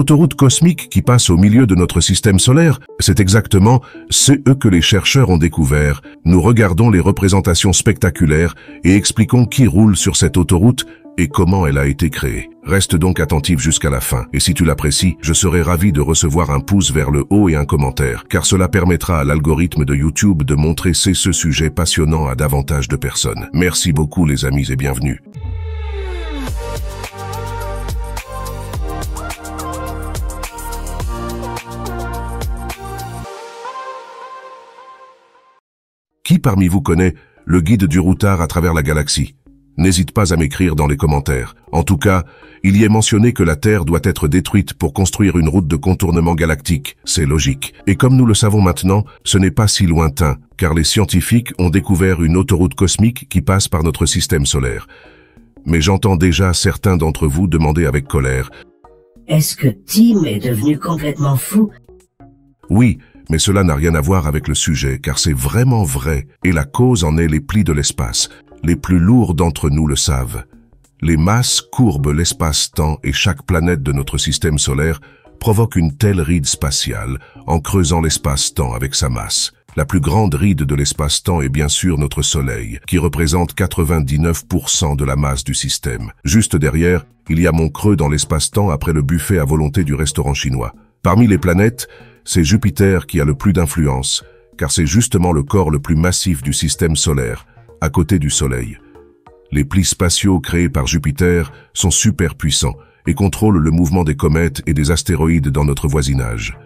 l'autoroute cosmique qui passe au milieu de notre système solaire, c'est exactement ce e que les chercheurs ont découvert. Nous regardons les représentations spectaculaires et expliquons qui roule sur cette autoroute et comment elle a été créée. Reste donc attentif jusqu'à la fin, et si tu l'apprécies, je serai ravi de recevoir un pouce vers le haut et un commentaire, car cela permettra à l'algorithme de YouTube de montrer ce sujet passionnant à davantage de personnes. Merci beaucoup les amis et bienvenue. Qui parmi vous connaît le guide du routard à travers la galaxie N'hésite pas à m'écrire dans les commentaires. En tout cas, il y est mentionné que la Terre doit être détruite pour construire une route de contournement galactique, c'est logique. Et comme nous le savons maintenant, ce n'est pas si lointain, car les scientifiques ont découvert une autoroute cosmique qui passe par notre système solaire. Mais j'entends déjà certains d'entre vous demander avec colère. Est-ce que Tim est devenu complètement fou Oui, mais cela n'a rien à voir avec le sujet, car c'est vraiment vrai, et la cause en est les plis de l'espace. Les plus lourds d'entre nous le savent. Les masses courbent l'espace-temps et chaque planète de notre système solaire provoque une telle ride spatiale en creusant l'espace-temps avec sa masse. La plus grande ride de l'espace-temps est bien sûr notre Soleil, qui représente 99% de la masse du système. Juste derrière, il y a mon creux dans l'espace-temps après le buffet à volonté du restaurant chinois. Parmi les planètes, c'est Jupiter qui a le plus d'influence, car c'est justement le corps le plus massif du système solaire, à côté du Soleil. Les plis spatiaux créés par Jupiter sont super puissants et contrôlent le mouvement des comètes et des astéroïdes dans notre voisinage.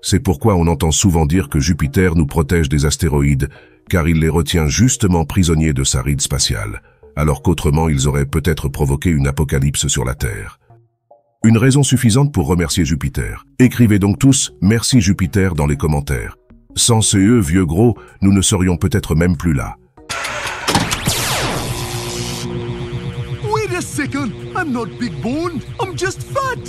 C'est pourquoi on entend souvent dire que Jupiter nous protège des astéroïdes, car il les retient justement prisonniers de sa ride spatiale, alors qu'autrement ils auraient peut-être provoqué une apocalypse sur la Terre. Une raison suffisante pour remercier Jupiter. Écrivez donc tous « Merci Jupiter » dans les commentaires. Sans CE, e, vieux gros, nous ne serions peut-être même plus là.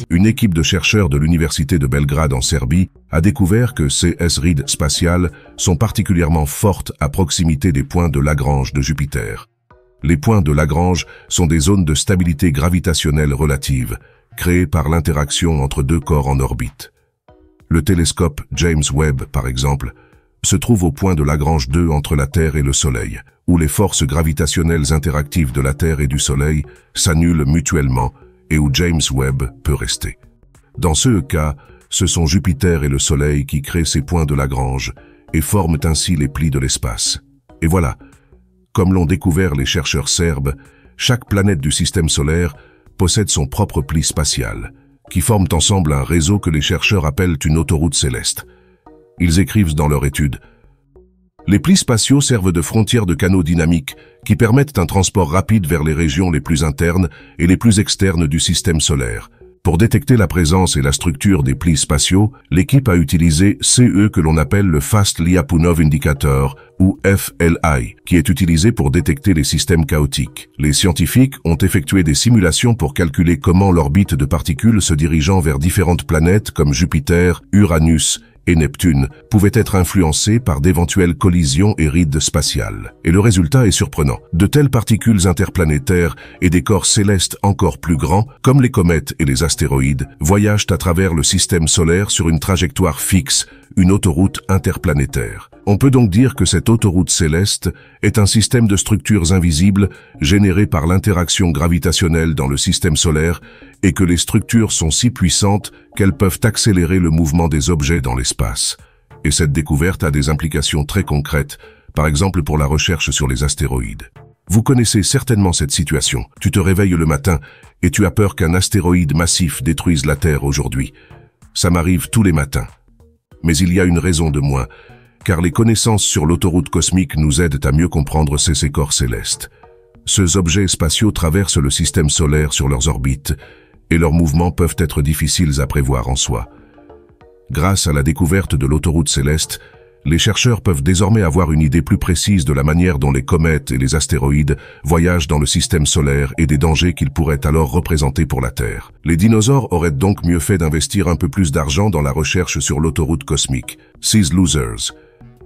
Une équipe de chercheurs de l'université de Belgrade en Serbie a découvert que ces rides spatiales sont particulièrement fortes à proximité des points de Lagrange de Jupiter. Les points de Lagrange sont des zones de stabilité gravitationnelle relative, créé par l'interaction entre deux corps en orbite. Le télescope James Webb, par exemple, se trouve au point de Lagrange 2 entre la Terre et le Soleil, où les forces gravitationnelles interactives de la Terre et du Soleil s'annulent mutuellement et où James Webb peut rester. Dans ce cas, ce sont Jupiter et le Soleil qui créent ces points de Lagrange et forment ainsi les plis de l'espace. Et voilà, comme l'ont découvert les chercheurs serbes, chaque planète du système solaire possède son propre pli spatial, qui forment ensemble un réseau que les chercheurs appellent une autoroute céleste. Ils écrivent dans leur étude Les plis spatiaux servent de frontières de canaux dynamiques qui permettent un transport rapide vers les régions les plus internes et les plus externes du système solaire, pour détecter la présence et la structure des plis spatiaux, l'équipe a utilisé CE que l'on appelle le Fast Lyapunov Indicator, ou FLI, qui est utilisé pour détecter les systèmes chaotiques. Les scientifiques ont effectué des simulations pour calculer comment l'orbite de particules se dirigeant vers différentes planètes comme Jupiter, Uranus et Neptune pouvaient être influencés par d'éventuelles collisions et rides spatiales. Et le résultat est surprenant. De telles particules interplanétaires et des corps célestes encore plus grands, comme les comètes et les astéroïdes, voyagent à travers le système solaire sur une trajectoire fixe une autoroute interplanétaire. On peut donc dire que cette autoroute céleste est un système de structures invisibles générées par l'interaction gravitationnelle dans le système solaire et que les structures sont si puissantes qu'elles peuvent accélérer le mouvement des objets dans l'espace. Et cette découverte a des implications très concrètes, par exemple pour la recherche sur les astéroïdes. Vous connaissez certainement cette situation. Tu te réveilles le matin et tu as peur qu'un astéroïde massif détruise la Terre aujourd'hui. Ça m'arrive tous les matins mais il y a une raison de moins, car les connaissances sur l'autoroute cosmique nous aident à mieux comprendre ces corps célestes. Ces objets spatiaux traversent le système solaire sur leurs orbites, et leurs mouvements peuvent être difficiles à prévoir en soi. Grâce à la découverte de l'autoroute céleste, les chercheurs peuvent désormais avoir une idée plus précise de la manière dont les comètes et les astéroïdes voyagent dans le système solaire et des dangers qu'ils pourraient alors représenter pour la Terre. Les dinosaures auraient donc mieux fait d'investir un peu plus d'argent dans la recherche sur l'autoroute cosmique. Seas Losers.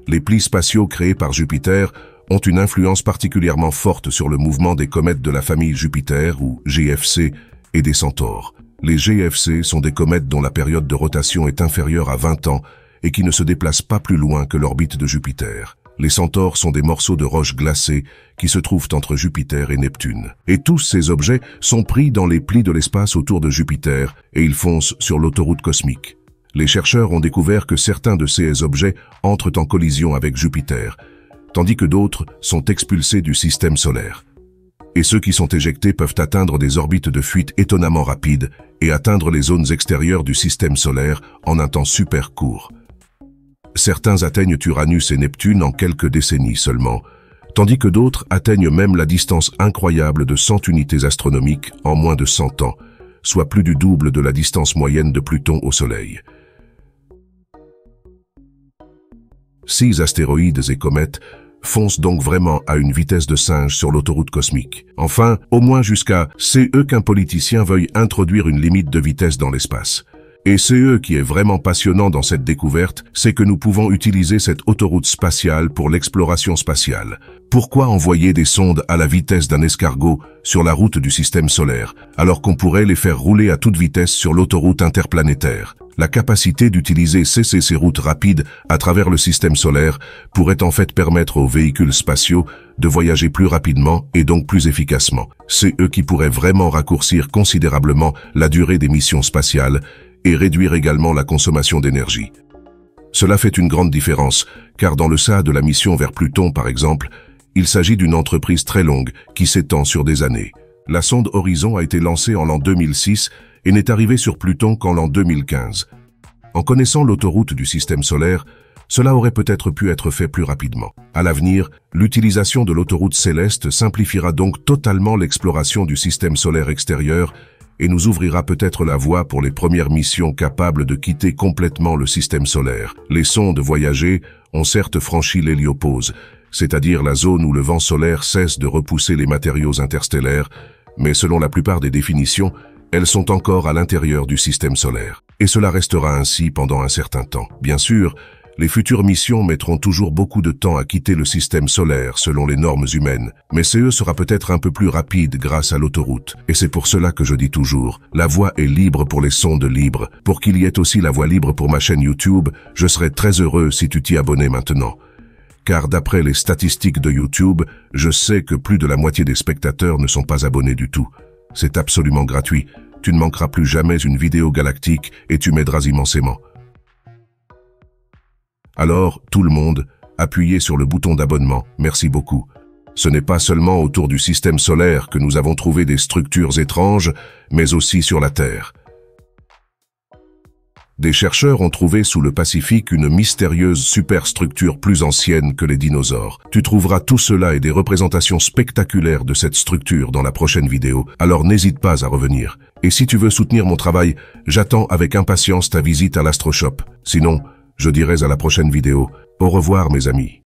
Les plis spatiaux créés par Jupiter ont une influence particulièrement forte sur le mouvement des comètes de la famille Jupiter, ou GFC, et des centaures. Les GFC sont des comètes dont la période de rotation est inférieure à 20 ans et qui ne se déplacent pas plus loin que l'orbite de Jupiter. Les centaures sont des morceaux de roches glacées qui se trouvent entre Jupiter et Neptune. Et tous ces objets sont pris dans les plis de l'espace autour de Jupiter et ils foncent sur l'autoroute cosmique. Les chercheurs ont découvert que certains de ces objets entrent en collision avec Jupiter, tandis que d'autres sont expulsés du système solaire. Et ceux qui sont éjectés peuvent atteindre des orbites de fuite étonnamment rapides et atteindre les zones extérieures du système solaire en un temps super court. Certains atteignent Uranus et Neptune en quelques décennies seulement, tandis que d'autres atteignent même la distance incroyable de 100 unités astronomiques en moins de 100 ans, soit plus du double de la distance moyenne de Pluton au Soleil. Six astéroïdes et comètes foncent donc vraiment à une vitesse de singe sur l'autoroute cosmique. Enfin, au moins jusqu'à eux qu'un politicien veuille introduire une limite de vitesse dans l'espace. Et c'est eux qui est vraiment passionnant dans cette découverte, c'est que nous pouvons utiliser cette autoroute spatiale pour l'exploration spatiale. Pourquoi envoyer des sondes à la vitesse d'un escargot sur la route du système solaire, alors qu'on pourrait les faire rouler à toute vitesse sur l'autoroute interplanétaire La capacité d'utiliser ces, ces routes rapides à travers le système solaire pourrait en fait permettre aux véhicules spatiaux de voyager plus rapidement et donc plus efficacement. C'est eux qui pourraient vraiment raccourcir considérablement la durée des missions spatiales et réduire également la consommation d'énergie. Cela fait une grande différence, car dans le cas de la mission vers Pluton, par exemple, il s'agit d'une entreprise très longue qui s'étend sur des années. La sonde Horizon a été lancée en l'an 2006 et n'est arrivée sur Pluton qu'en l'an 2015. En connaissant l'autoroute du système solaire, cela aurait peut-être pu être fait plus rapidement. À l'avenir, l'utilisation de l'autoroute céleste simplifiera donc totalement l'exploration du système solaire extérieur et nous ouvrira peut-être la voie pour les premières missions capables de quitter complètement le système solaire. Les sondes voyagées ont certes franchi l'héliopause, c'est-à-dire la zone où le vent solaire cesse de repousser les matériaux interstellaires, mais selon la plupart des définitions, elles sont encore à l'intérieur du système solaire. Et cela restera ainsi pendant un certain temps. Bien sûr, les futures missions mettront toujours beaucoup de temps à quitter le système solaire selon les normes humaines, mais CE sera peut-être un peu plus rapide grâce à l'autoroute, et c'est pour cela que je dis toujours, la voie est libre pour les sondes libres. Pour qu'il y ait aussi la voie libre pour ma chaîne YouTube, je serais très heureux si tu t'y abonnais maintenant car d'après les statistiques de YouTube, je sais que plus de la moitié des spectateurs ne sont pas abonnés du tout. C'est absolument gratuit, tu ne manqueras plus jamais une vidéo galactique et tu m'aideras immensément. Alors, tout le monde, appuyez sur le bouton d'abonnement, merci beaucoup. Ce n'est pas seulement autour du système solaire que nous avons trouvé des structures étranges, mais aussi sur la Terre. Des chercheurs ont trouvé sous le Pacifique une mystérieuse superstructure plus ancienne que les dinosaures. Tu trouveras tout cela et des représentations spectaculaires de cette structure dans la prochaine vidéo, alors n'hésite pas à revenir. Et si tu veux soutenir mon travail, j'attends avec impatience ta visite à l'Astroshop. Sinon, je dirais à la prochaine vidéo. Au revoir mes amis.